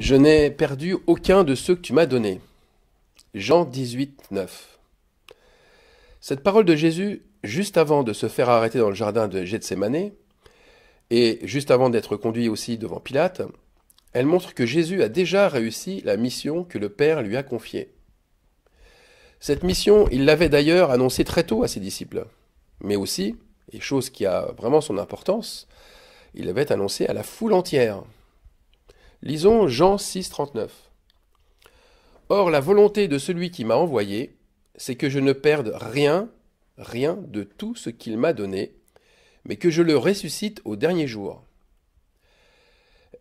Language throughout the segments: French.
Je n'ai perdu aucun de ceux que tu m'as donnés. Jean 18, Cette parole de Jésus, juste avant de se faire arrêter dans le jardin de Gethsemane, et juste avant d'être conduit aussi devant Pilate, elle montre que Jésus a déjà réussi la mission que le Père lui a confiée. Cette mission, il l'avait d'ailleurs annoncée très tôt à ses disciples, mais aussi, et chose qui a vraiment son importance, il l'avait annoncée à la foule entière, Lisons Jean 6, 39. Or la volonté de celui qui m'a envoyé, c'est que je ne perde rien, rien de tout ce qu'il m'a donné, mais que je le ressuscite au dernier jour.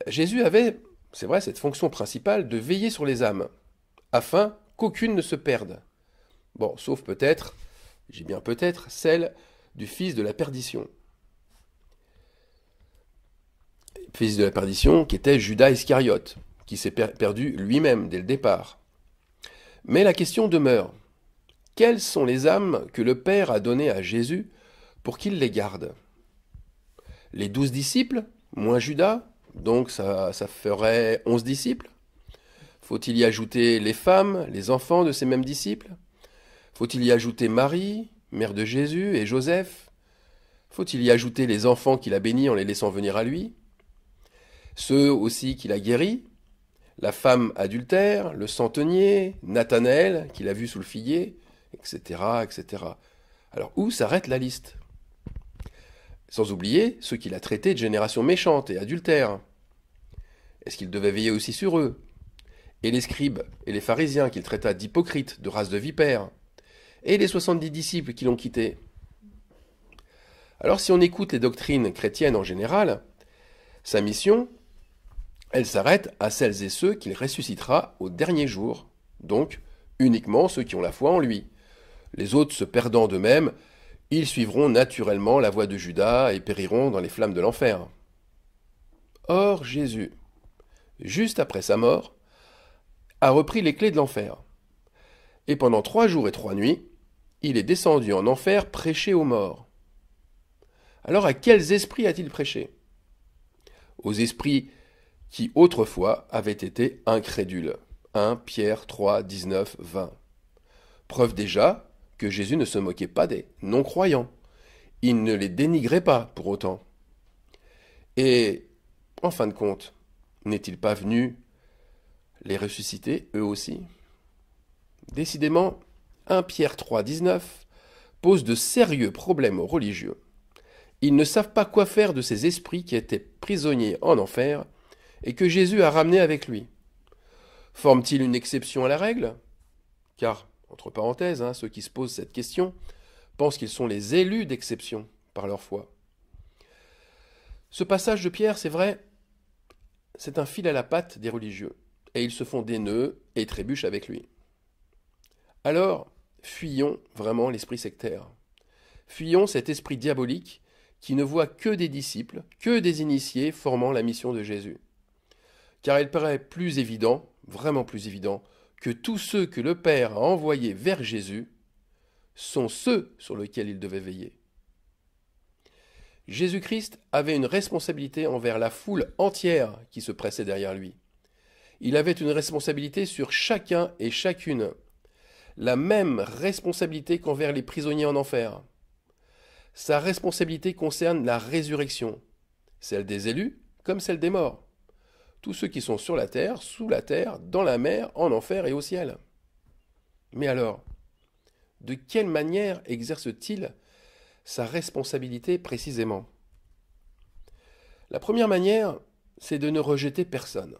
Jésus avait, c'est vrai, cette fonction principale de veiller sur les âmes, afin qu'aucune ne se perde. Bon, sauf peut-être, j'ai bien peut-être, celle du fils de la perdition. fils de la perdition, qui était Judas Iscariote, qui s'est perdu lui-même dès le départ. Mais la question demeure. Quelles sont les âmes que le Père a données à Jésus pour qu'il les garde Les douze disciples, moins Judas, donc ça, ça ferait onze disciples. Faut-il y ajouter les femmes, les enfants de ces mêmes disciples Faut-il y ajouter Marie, mère de Jésus, et Joseph faut-il y ajouter les enfants qu'il a bénis en les laissant venir à lui ceux aussi qu'il a guéris, la femme adultère, le centenier, Nathanaël, qu'il a vu sous le figuier, etc., etc. Alors où s'arrête la liste Sans oublier ceux qu'il a traités de génération méchante et adultère. Est-ce qu'il devait veiller aussi sur eux Et les scribes et les pharisiens qu'il traita d'hypocrites, de race de vipères Et les 70 disciples qui l'ont quitté Alors si on écoute les doctrines chrétiennes en général, sa mission, elle s'arrête à celles et ceux qu'il ressuscitera au dernier jour, donc uniquement ceux qui ont la foi en lui. Les autres se perdant d'eux-mêmes, ils suivront naturellement la voie de Judas et périront dans les flammes de l'enfer. Or Jésus, juste après sa mort, a repris les clés de l'enfer. Et pendant trois jours et trois nuits, il est descendu en enfer prêcher aux morts. Alors à quels esprits a-t-il prêché Aux esprits qui autrefois avaient été incrédules. 1 Pierre 3, 19, 20. Preuve déjà que Jésus ne se moquait pas des non-croyants. Il ne les dénigrait pas pour autant. Et, en fin de compte, n'est-il pas venu les ressusciter eux aussi Décidément, 1 Pierre 3, 19 pose de sérieux problèmes aux religieux. Ils ne savent pas quoi faire de ces esprits qui étaient prisonniers en enfer et que Jésus a ramené avec lui. Forme-t-il une exception à la règle Car, entre parenthèses, hein, ceux qui se posent cette question pensent qu'ils sont les élus d'exception par leur foi. Ce passage de Pierre, c'est vrai, c'est un fil à la patte des religieux, et ils se font des nœuds et trébuchent avec lui. Alors, fuyons vraiment l'esprit sectaire. Fuyons cet esprit diabolique qui ne voit que des disciples, que des initiés formant la mission de Jésus car il paraît plus évident, vraiment plus évident, que tous ceux que le Père a envoyés vers Jésus sont ceux sur lesquels il devait veiller. Jésus-Christ avait une responsabilité envers la foule entière qui se pressait derrière lui. Il avait une responsabilité sur chacun et chacune, la même responsabilité qu'envers les prisonniers en enfer. Sa responsabilité concerne la résurrection, celle des élus comme celle des morts tous ceux qui sont sur la terre, sous la terre, dans la mer, en enfer et au ciel. Mais alors, de quelle manière exerce-t-il sa responsabilité précisément La première manière, c'est de ne rejeter personne,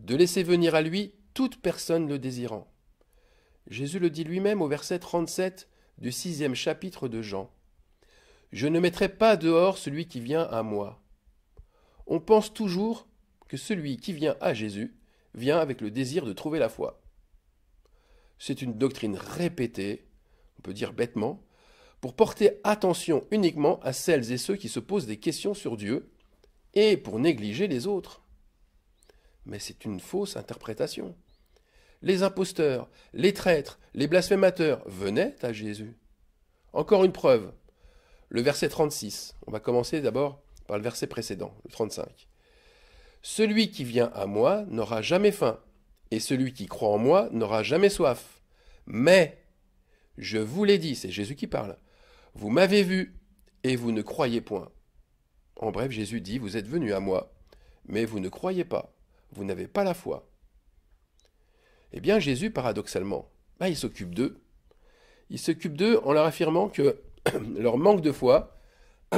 de laisser venir à lui toute personne le désirant. Jésus le dit lui-même au verset 37 du sixième chapitre de Jean. Je ne mettrai pas dehors celui qui vient à moi. On pense toujours que celui qui vient à Jésus vient avec le désir de trouver la foi. C'est une doctrine répétée, on peut dire bêtement, pour porter attention uniquement à celles et ceux qui se posent des questions sur Dieu et pour négliger les autres. Mais c'est une fausse interprétation. Les imposteurs, les traîtres, les blasphémateurs venaient à Jésus. Encore une preuve. Le verset 36. On va commencer d'abord par le verset précédent, le 35. Celui qui vient à moi n'aura jamais faim, et celui qui croit en moi n'aura jamais soif. Mais, je vous l'ai dit, c'est Jésus qui parle, vous m'avez vu, et vous ne croyez point. En bref, Jésus dit, vous êtes venu à moi, mais vous ne croyez pas, vous n'avez pas la foi. Eh bien, Jésus, paradoxalement, bah, il s'occupe d'eux. Il s'occupe d'eux en leur affirmant que leur manque de foi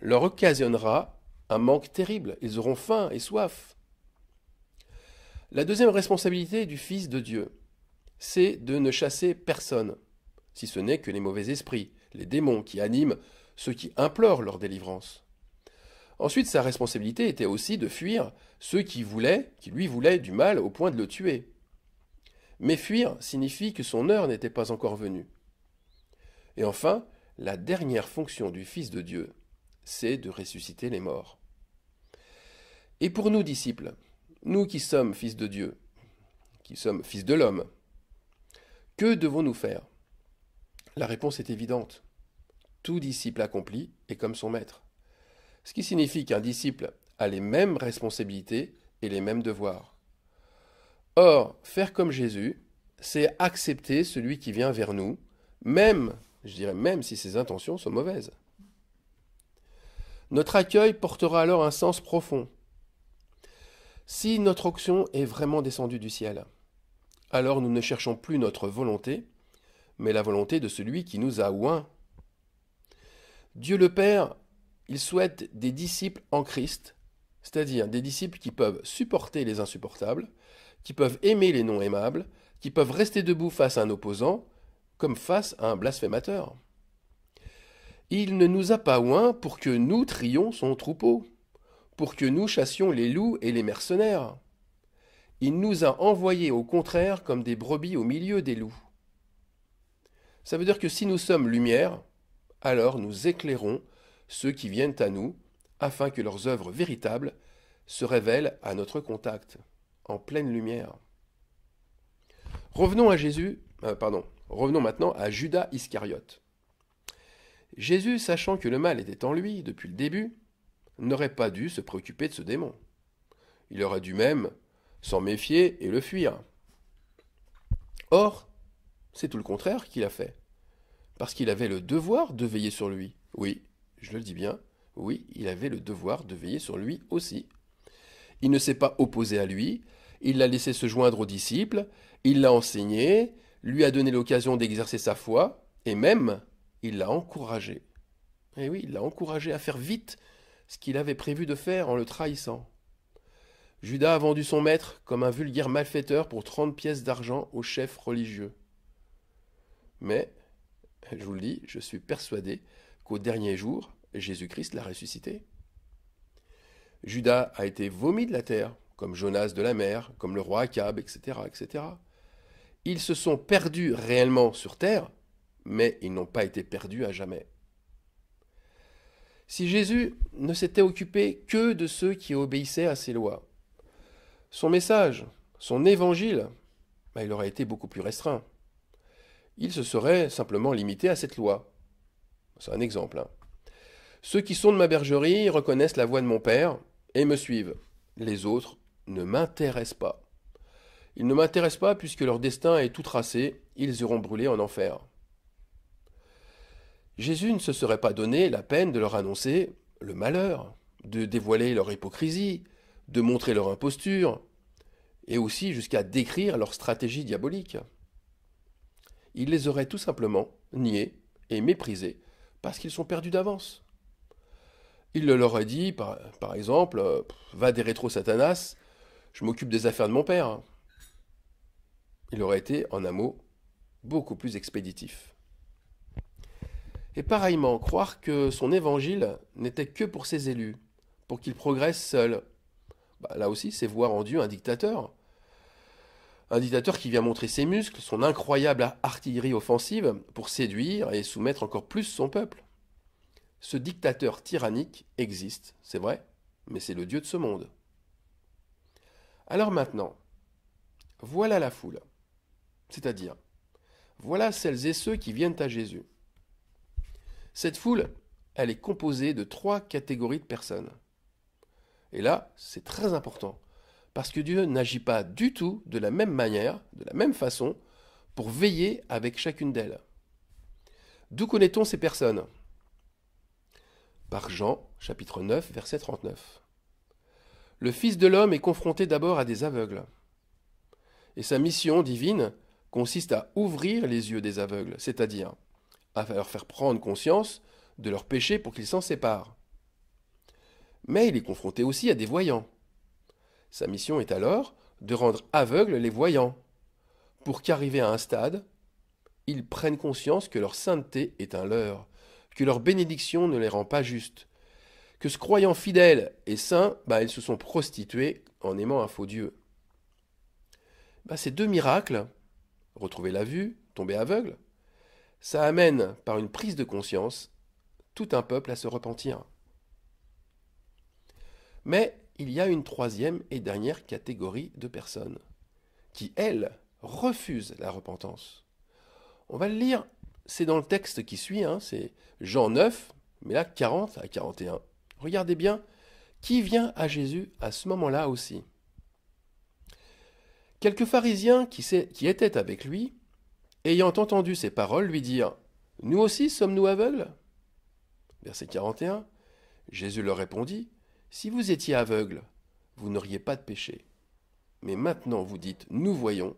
leur occasionnera un manque terrible. Ils auront faim et soif. La deuxième responsabilité du Fils de Dieu, c'est de ne chasser personne, si ce n'est que les mauvais esprits, les démons qui animent ceux qui implorent leur délivrance. Ensuite, sa responsabilité était aussi de fuir ceux qui voulaient, qui lui voulaient du mal au point de le tuer. Mais fuir signifie que son heure n'était pas encore venue. Et enfin, la dernière fonction du Fils de Dieu, c'est de ressusciter les morts. Et pour nous, disciples, nous qui sommes fils de Dieu, qui sommes fils de l'homme, que devons-nous faire La réponse est évidente. Tout disciple accompli est comme son maître. Ce qui signifie qu'un disciple a les mêmes responsabilités et les mêmes devoirs. Or, faire comme Jésus, c'est accepter celui qui vient vers nous, même, je dirais même si ses intentions sont mauvaises. Notre accueil portera alors un sens profond, si notre option est vraiment descendue du ciel, alors nous ne cherchons plus notre volonté, mais la volonté de celui qui nous a oint. Dieu le Père, il souhaite des disciples en Christ, c'est-à-dire des disciples qui peuvent supporter les insupportables, qui peuvent aimer les non aimables, qui peuvent rester debout face à un opposant, comme face à un blasphémateur. Il ne nous a pas oint pour que nous trions son troupeau pour que nous chassions les loups et les mercenaires. Il nous a envoyés au contraire comme des brebis au milieu des loups. Ça veut dire que si nous sommes lumière, alors nous éclairons ceux qui viennent à nous, afin que leurs œuvres véritables se révèlent à notre contact, en pleine lumière. Revenons à Jésus, euh, pardon, revenons maintenant à Judas Iscariote. Jésus, sachant que le mal était en lui depuis le début, n'aurait pas dû se préoccuper de ce démon. Il aurait dû même s'en méfier et le fuir. Or, c'est tout le contraire qu'il a fait, parce qu'il avait le devoir de veiller sur lui. Oui, je le dis bien, oui, il avait le devoir de veiller sur lui aussi. Il ne s'est pas opposé à lui, il l'a laissé se joindre aux disciples, il l'a enseigné, lui a donné l'occasion d'exercer sa foi, et même il l'a encouragé. Eh oui, il l'a encouragé à faire vite ce qu'il avait prévu de faire en le trahissant. Judas a vendu son maître comme un vulgaire malfaiteur pour trente pièces d'argent au chef religieux. Mais, je vous le dis, je suis persuadé qu'au dernier jour, Jésus-Christ l'a ressuscité. Judas a été vomi de la terre, comme Jonas de la mer, comme le roi Achab, etc., etc. Ils se sont perdus réellement sur terre, mais ils n'ont pas été perdus à jamais si Jésus ne s'était occupé que de ceux qui obéissaient à ses lois, son message, son évangile, bah, il aurait été beaucoup plus restreint. Il se serait simplement limité à cette loi. C'est un exemple. Hein. Ceux qui sont de ma bergerie reconnaissent la voix de mon Père et me suivent. Les autres ne m'intéressent pas. Ils ne m'intéressent pas puisque leur destin est tout tracé, ils iront brûler en enfer. Jésus ne se serait pas donné la peine de leur annoncer le malheur, de dévoiler leur hypocrisie, de montrer leur imposture, et aussi jusqu'à décrire leur stratégie diabolique. Il les aurait tout simplement niés et méprisés parce qu'ils sont perdus d'avance. Il leur aurait dit, par, exemple, va des rétro Satanas, je m'occupe des affaires de mon père. Il aurait été, en un mot, beaucoup plus expéditif et pareillement croire que son évangile n'était que pour ses élus, pour qu'il progresse seul. Bah, là aussi, c'est voir en Dieu un dictateur. Un dictateur qui vient montrer ses muscles, son incroyable artillerie offensive, pour séduire et soumettre encore plus son peuple. Ce dictateur tyrannique existe, c'est vrai, mais c'est le Dieu de ce monde. Alors maintenant, voilà la foule, c'est-à-dire, voilà celles et ceux qui viennent à Jésus. Cette foule, elle est composée de trois catégories de personnes. Et là, c'est très important, parce que Dieu n'agit pas du tout de la même manière, de la même façon, pour veiller avec chacune d'elles. D'où connaît-on ces personnes Par Jean, chapitre 9, verset 39. Le Fils de l'homme est confronté d'abord à des aveugles. Et sa mission divine consiste à ouvrir les yeux des aveugles, c'est-à-dire à leur faire prendre conscience de leur péchés pour qu'ils s'en séparent. Mais il est confronté aussi à des voyants. Sa mission est alors de rendre aveugles les voyants, pour qu'arrivés à un stade, ils prennent conscience que leur sainteté est un leurre, que leur bénédiction ne les rend pas justes, que se croyant fidèles et saints, bah, ils se sont prostitués en aimant un faux Dieu. Bah, ces deux miracles, retrouver la vue, tomber aveugle, ça amène, par une prise de conscience, tout un peuple à se repentir. Mais il y a une troisième et dernière catégorie de personnes qui, elles, refusent la repentance. On va le lire, c'est dans le texte qui suit, hein, c'est Jean 9, mais là 40 à 41. Regardez bien, qui vient à Jésus à ce moment-là aussi Quelques pharisiens qui étaient avec lui ayant entendu ces paroles, lui dirent Nous aussi sommes-nous aveugles Verset 41. Jésus leur répondit Si vous étiez aveugles, vous n'auriez pas de péché. Mais maintenant vous dites Nous voyons.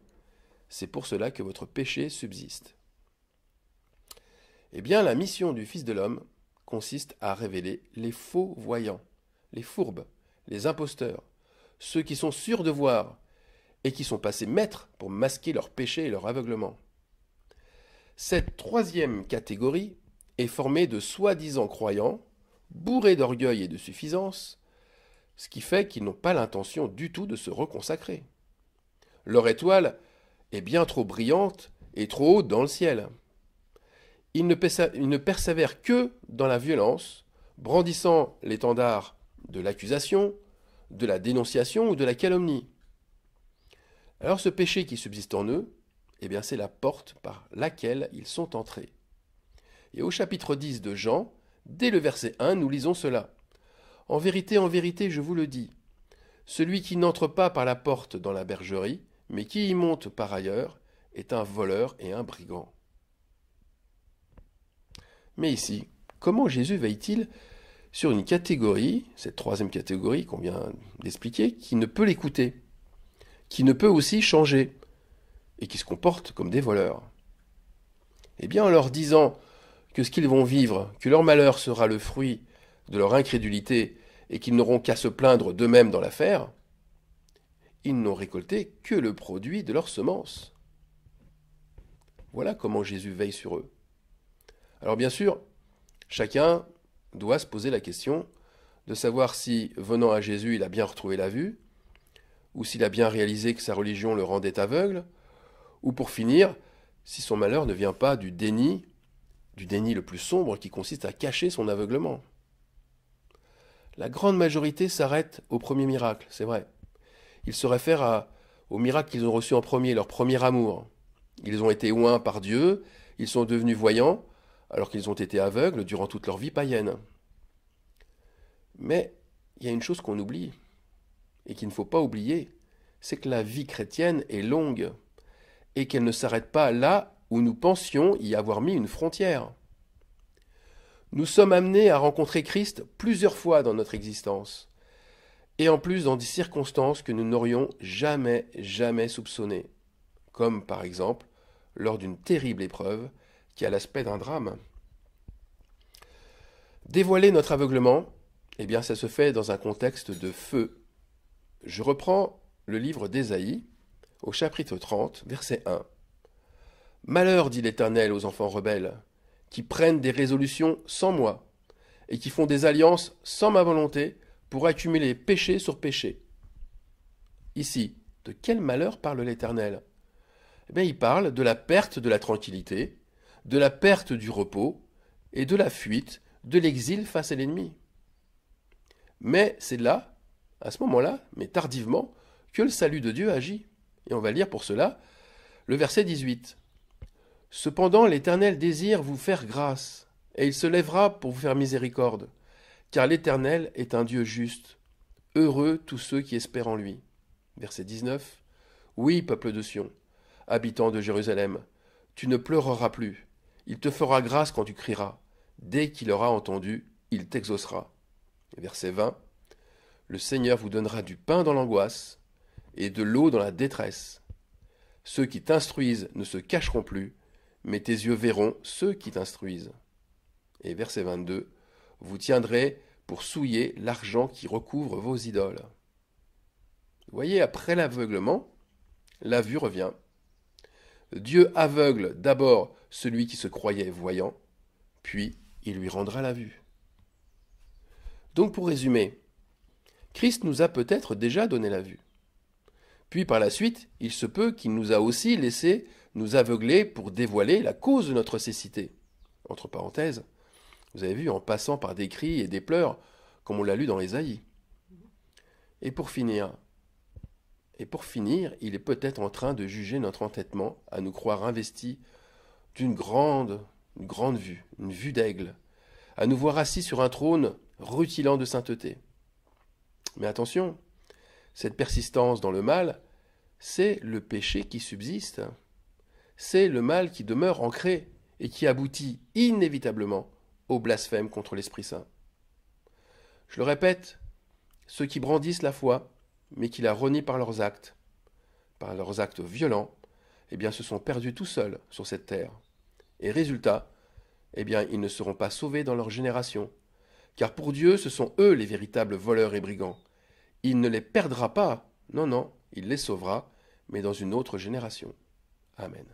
C'est pour cela que votre péché subsiste. Eh bien, la mission du Fils de l'homme consiste à révéler les faux voyants, les fourbes, les imposteurs, ceux qui sont sûrs de voir et qui sont passés maîtres pour masquer leur péché et leur aveuglement. Cette troisième catégorie est formée de soi-disant croyants, bourrés d'orgueil et de suffisance, ce qui fait qu'ils n'ont pas l'intention du tout de se reconsacrer. Leur étoile est bien trop brillante et trop haute dans le ciel. Ils ne, persévèrent que dans la violence, brandissant l'étendard de l'accusation, de la dénonciation ou de la calomnie. Alors ce péché qui subsiste en eux eh bien, c'est la porte par laquelle ils sont entrés. Et au chapitre 10 de Jean, dès le verset 1, nous lisons cela. En vérité, en vérité, je vous le dis, celui qui n'entre pas par la porte dans la bergerie, mais qui y monte par ailleurs, est un voleur et un brigand. Mais ici, comment Jésus veille-t-il sur une catégorie, cette troisième catégorie qu'on vient d'expliquer, qui ne peut l'écouter, qui ne peut aussi changer et qui se comportent comme des voleurs. Eh bien, en leur disant que ce qu'ils vont vivre, que leur malheur sera le fruit de leur incrédulité et qu'ils n'auront qu'à se plaindre d'eux-mêmes dans l'affaire, ils n'ont récolté que le produit de leur semence. Voilà comment Jésus veille sur eux. Alors bien sûr, chacun doit se poser la question de savoir si, venant à Jésus, il a bien retrouvé la vue, ou s'il a bien réalisé que sa religion le rendait aveugle, ou pour finir, si son malheur ne vient pas du déni, du déni le plus sombre qui consiste à cacher son aveuglement. La grande majorité s'arrête au premier miracle, c'est vrai. Ils se réfèrent au miracle qu'ils ont reçu en premier, leur premier amour. Ils ont été oints par Dieu, ils sont devenus voyants, alors qu'ils ont été aveugles durant toute leur vie païenne. Mais il y a une chose qu'on oublie, et qu'il ne faut pas oublier, c'est que la vie chrétienne est longue et qu'elle ne s'arrête pas là où nous pensions y avoir mis une frontière. Nous sommes amenés à rencontrer Christ plusieurs fois dans notre existence, et en plus dans des circonstances que nous n'aurions jamais, jamais soupçonnées, comme par exemple lors d'une terrible épreuve qui a l'aspect d'un drame. Dévoiler notre aveuglement, eh bien ça se fait dans un contexte de feu. Je reprends le livre d'Ésaïe, au chapitre 30, verset 1. Malheur, dit l'Éternel aux enfants rebelles, qui prennent des résolutions sans moi, et qui font des alliances sans ma volonté pour accumuler péché sur péché. Ici, de quel malheur parle l'Éternel eh Il parle de la perte de la tranquillité, de la perte du repos, et de la fuite, de l'exil face à l'ennemi. Mais c'est là, à ce moment-là, mais tardivement, que le salut de Dieu agit. Et on va lire pour cela le verset 18. Cependant l'Éternel désire vous faire grâce, et il se lèvera pour vous faire miséricorde, car l'Éternel est un Dieu juste, heureux tous ceux qui espèrent en lui. Verset 19. Oui, peuple de Sion, habitant de Jérusalem, tu ne pleureras plus, il te fera grâce quand tu crieras, dès qu'il aura entendu, il t'exaucera. Verset 20. Le Seigneur vous donnera du pain dans l'angoisse, et de l'eau dans la détresse. Ceux qui t'instruisent ne se cacheront plus, mais tes yeux verront ceux qui t'instruisent. Et verset 22, vous tiendrez pour souiller l'argent qui recouvre vos idoles. Vous voyez, après l'aveuglement, la vue revient. Dieu aveugle d'abord celui qui se croyait voyant, puis il lui rendra la vue. Donc pour résumer, Christ nous a peut-être déjà donné la vue. Puis par la suite, il se peut qu'il nous a aussi laissé nous aveugler pour dévoiler la cause de notre cécité. Entre parenthèses, vous avez vu en passant par des cris et des pleurs, comme on l'a lu dans les Et pour finir, et pour finir, il est peut-être en train de juger notre entêtement à nous croire investis d'une grande, une grande vue, une vue d'aigle, à nous voir assis sur un trône rutilant de sainteté. Mais attention, cette persistance dans le mal, c'est le péché qui subsiste, c'est le mal qui demeure ancré et qui aboutit inévitablement au blasphème contre l'Esprit Saint. Je le répète, ceux qui brandissent la foi, mais qui la renient par leurs actes, par leurs actes violents, eh bien, se sont perdus tout seuls sur cette terre. Et résultat, eh bien, ils ne seront pas sauvés dans leur génération. Car pour Dieu, ce sont eux les véritables voleurs et brigands, il ne les perdra pas. Non, non, il les sauvera, mais dans une autre génération. Amen.